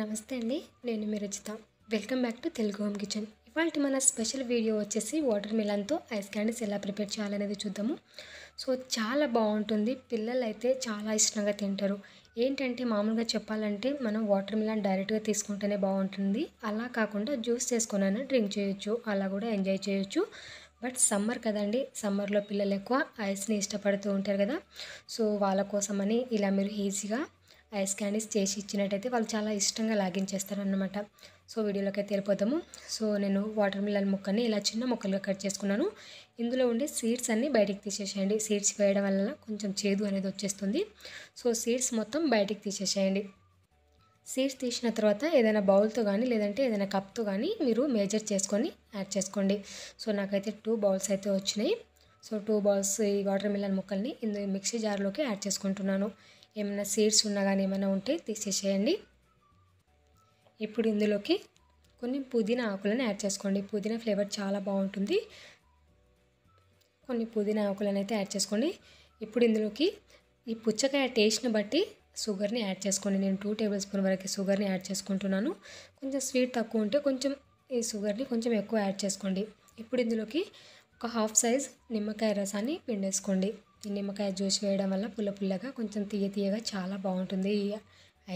నమస్తే అండి నేను మీ Rachita welcome back to Telugu home kitchen ఇవాళ మన స్పెషల్ వీడియో వచ్చేసి వాటర్ మిలన్తో ఐస్ క్యాండీస్ ఎలా ప్రిపేర్ చేయాలనేది చూద్దాము సో చాలా బాగుంటుంది పిల్లలు అయితే చాలా ఇష్టంగా తింటారు ఏంటంటే మామూలుగా చెప్పాలంటే మనం వాటర్ మిలన్ డైరెక్ట్గా తీసుకుంటేనే బాగుంటుంది అలా కాకుండా జ్యూస్ చేసుకున్నాను డ్రింక్ చేయొచ్చు అలా కూడా ఎంజాయ్ చేయొచ్చు బట్ సమ్మర్ కదండి సమ్మర్లో పిల్లలు ఎక్కువ ఐస్ని ఇష్టపడుతూ ఉంటారు కదా సో వాళ్ళ కోసమని ఇలా మీరు ఈజీగా ఐస్ క్యాండీస్ చేసి ఇచ్చినట్టయితే వాళ్ళు చాలా ఇష్టంగా లాగించేస్తారనమాట సో వీడియోలోకి అయితే వెళ్ళిపోతాము సో నేను వాటర్ మిల్లన్ ముక్కని ఇలా చిన్న ముక్కలుగా కట్ చేసుకున్నాను ఇందులో ఉండే సీడ్స్ అన్నీ బయటికి తీసేసేయండి సీడ్స్ వేయడం వల్ల కొంచెం చేదు అనేది వచ్చేస్తుంది సో సీడ్స్ మొత్తం బయటికి తీసేసేయండి సీడ్స్ తీసిన తర్వాత ఏదైనా బౌల్తో కానీ లేదంటే ఏదైనా కప్తో కానీ మీరు మేజర్ చేసుకొని యాడ్ చేసుకోండి సో నాకైతే టూ బౌల్స్ అయితే వచ్చినాయి సో టూ బౌల్స్ ఈ వాటర్ మిల్లన్ ముక్కల్ని ఇందు మిక్సీ జార్లోకి యాడ్ చేసుకుంటున్నాను ఏమైనా సీడ్స్ ఉన్నా కానీ ఏమైనా ఉంటే తీసేసేయండి ఇప్పుడు ఇందులోకి కొన్ని పుదీనా ఆకులను యాడ్ చేసుకోండి పుదీనా ఫ్లేవర్ చాలా బాగుంటుంది కొన్ని పుదీనా ఆకులను అయితే యాడ్ చేసుకోండి ఇప్పుడు ఇందులోకి ఈ పుచ్చకాయ టేస్ట్ని బట్టి షుగర్ని యాడ్ చేసుకోండి నేను టూ టేబుల్ స్పూన్ వరకు షుగర్ని యాడ్ చేసుకుంటున్నాను కొంచెం స్వీట్ తక్కువ ఉంటే కొంచెం ఈ షుగర్ని కొంచెం ఎక్కువ యాడ్ చేసుకోండి ఇప్పుడు ఇందులోకి ఒక హాఫ్ సైజ్ నిమ్మకాయ రసాన్ని పిండేసుకోండి ఈ నిమ్మకాయ జ్యూస్ వేయడం వల్ల పుల్ల పుల్లగా కొంచెం తీయ తీయగా చాలా బాగుంటుంది ఈ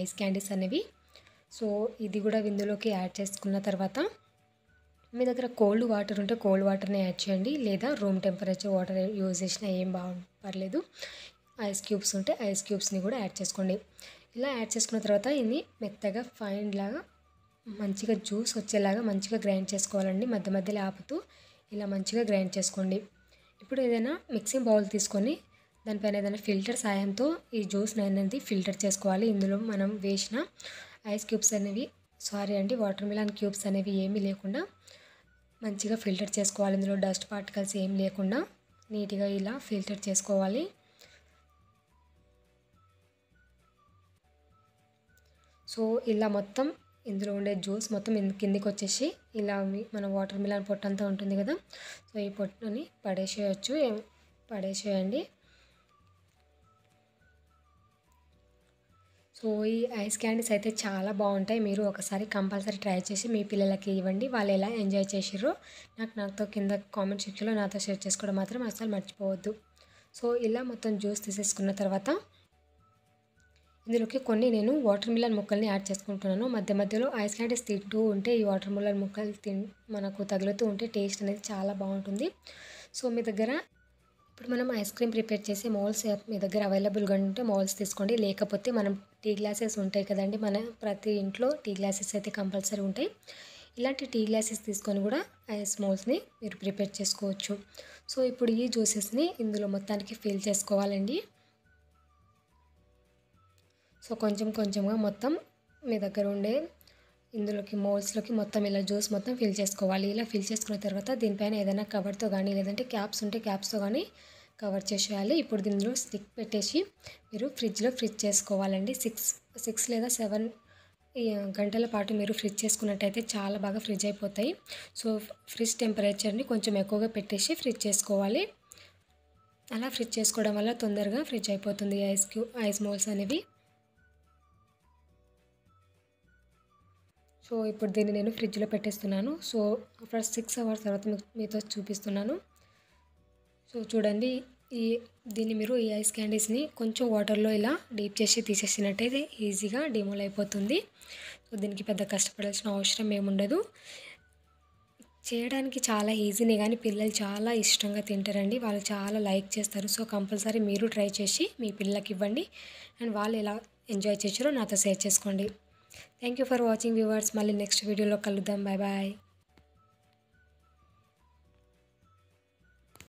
ఐస్ క్యాండీస్ అనేవి సో ఇది కూడా విందులోకి యాడ్ చేసుకున్న తర్వాత మీ దగ్గర కోల్డ్ వాటర్ ఉంటే కోల్డ్ వాటర్ని యాడ్ చేయండి లేదా రూమ్ టెంపరేచర్ వాటర్ యూజ్ చేసినా ఏం బాగు పర్లేదు ఐస్ క్యూబ్స్ ఉంటే ఐస్ క్యూబ్స్ని కూడా యాడ్ చేసుకోండి ఇలా యాడ్ చేసుకున్న తర్వాత ఇది మెత్తగా ఫైన్ లాగా మంచిగా జ్యూస్ వచ్చేలాగా మంచిగా గ్రైండ్ చేసుకోవాలండి మధ్య మధ్యలో ఆపుతూ ఇలా మంచిగా గ్రైండ్ చేసుకోండి ఇప్పుడు ఏదైనా మిక్సింగ్ బౌల్ తీసుకొని దానిపైన ఏదైనా ఫిల్టర్ సాయంతో ఈ జ్యూస్ని అనేది ఫిల్టర్ చేసుకోవాలి ఇందులో మనం వేసిన ఐస్ క్యూబ్స్ అనేవి సారీ అండి వాటర్ మిలాన్ క్యూబ్స్ అనేవి ఏమీ లేకుండా మంచిగా ఫిల్టర్ చేసుకోవాలి ఇందులో డస్ట్ పార్టికల్స్ ఏం లేకుండా నీట్గా ఇలా ఫిల్టర్ చేసుకోవాలి సో ఇలా మొత్తం ఇందులో ఉండే జ్యూస్ మొత్తం కిందికి వచ్చేసి ఇలా మన వాటర్ మిలన్ పొట్టు అంతా ఉంటుంది కదా సో ఈ పొట్టుని పడేసేయచ్చు పడేసేయండి సో ఈ ఐస్ క్యాండీస్ అయితే చాలా బాగుంటాయి మీరు ఒకసారి కంపల్సరీ ట్రై చేసి మీ పిల్లలకి ఇవ్వండి వాళ్ళు ఎలా ఎంజాయ్ చేసారు నాకు నాతో కింద కామెంట్ సెక్షన్లో నాతో షేర్ చేసుకోవడం మాత్రం అసలు మర్చిపోవద్దు సో ఇలా మొత్తం జ్యూస్ తీసేసుకున్న తర్వాత ఇందులోకి కొన్ని నేను వాటర్ మిలన్ ముక్కల్ని యాడ్ చేసుకుంటున్నాను మధ్య మధ్యలో ఐస్ క్యాండీస్ తింటూ ఉంటే ఈ వాటర్ మిలన్ ముక్కలు తిన్ మనకు తగులుతూ ఉంటే టేస్ట్ అనేది చాలా బాగుంటుంది సో మీ దగ్గర ఇప్పుడు మనం ఐస్ క్రీమ్ ప్రిపేర్ చేసే మోల్స్ మీ దగ్గర అవైలబుల్గా ఉంటే మోల్స్ తీసుకోండి లేకపోతే మనం టీ గ్లాసెస్ ఉంటాయి కదండి మన ప్రతి ఇంట్లో టీ గ్లాసెస్ అయితే కంపల్సరీ ఉంటాయి ఇలాంటి టీ గ్లాసెస్ తీసుకొని కూడా ఐస్ మోల్స్ని మీరు ప్రిపేర్ చేసుకోవచ్చు సో ఇప్పుడు ఈ జ్యూసెస్ని ఇందులో మొత్తానికి ఫిల్ చేసుకోవాలండి సో కొంచెం కొంచెంగా మొత్తం మీ దగ్గర ఉండే ఇందులోకి మోల్స్లోకి మొత్తం ఇలా జ్యూస్ మొత్తం ఫిల్ చేసుకోవాలి ఇలా ఫిల్ చేసుకున్న తర్వాత దీనిపైన ఏదైనా కవర్తో కానీ లేదంటే క్యాప్స్ ఉంటే క్యాప్స్తో కానీ కవర్ చేసేయాలి ఇప్పుడు దీనిలో స్టిక్ పెట్టేసి మీరు ఫ్రిడ్జ్లో ఫ్రిడ్జ్ చేసుకోవాలండి సిక్స్ సిక్స్ లేదా సెవెన్ గంటల పాటు మీరు ఫ్రిడ్జ్ చేసుకున్నట్టయితే చాలా బాగా ఫ్రిడ్జ్ అయిపోతాయి సో ఫ్రిడ్జ్ టెంపరేచర్ని కొంచెం ఎక్కువగా పెట్టేసి ఫ్రిడ్జ్ చేసుకోవాలి అలా ఫ్రిడ్జ్ చేసుకోవడం వల్ల తొందరగా ఫ్రిడ్జ్ అయిపోతుంది ఐస్ క్యూ ఐస్ మోల్స్ అనేవి సో ఇప్పుడు దీన్ని నేను ఫ్రిడ్జ్లో పెట్టేస్తున్నాను సో ఆఫ్టర్ సిక్స్ అవర్స్ తర్వాత మీతో చూపిస్తున్నాను సో చూడండి ఈ దీన్ని మీరు ఈ ఐస్ క్యాండీస్ని కొంచెం వాటర్లో ఇలా డీప్ చేసి తీసేసినట్టయితే ఈజీగా డిమోల్ అయిపోతుంది సో దీనికి పెద్ద కష్టపడాల్సిన అవసరం ఏముండదు చేయడానికి చాలా ఈజీనే కానీ పిల్లలు చాలా ఇష్టంగా తింటారండి వాళ్ళు చాలా లైక్ చేస్తారు సో కంపల్సరీ మీరు ట్రై చేసి మీ పిల్లలకి ఇవ్వండి అండ్ వాళ్ళు ఎలా ఎంజాయ్ చేసారో నాతో షేర్ చేసుకోండి thank you for watching viewers మళ్ళీ నెక్స్ట్ వీడియోలో కలుద్దాం బాయ్ బాయ్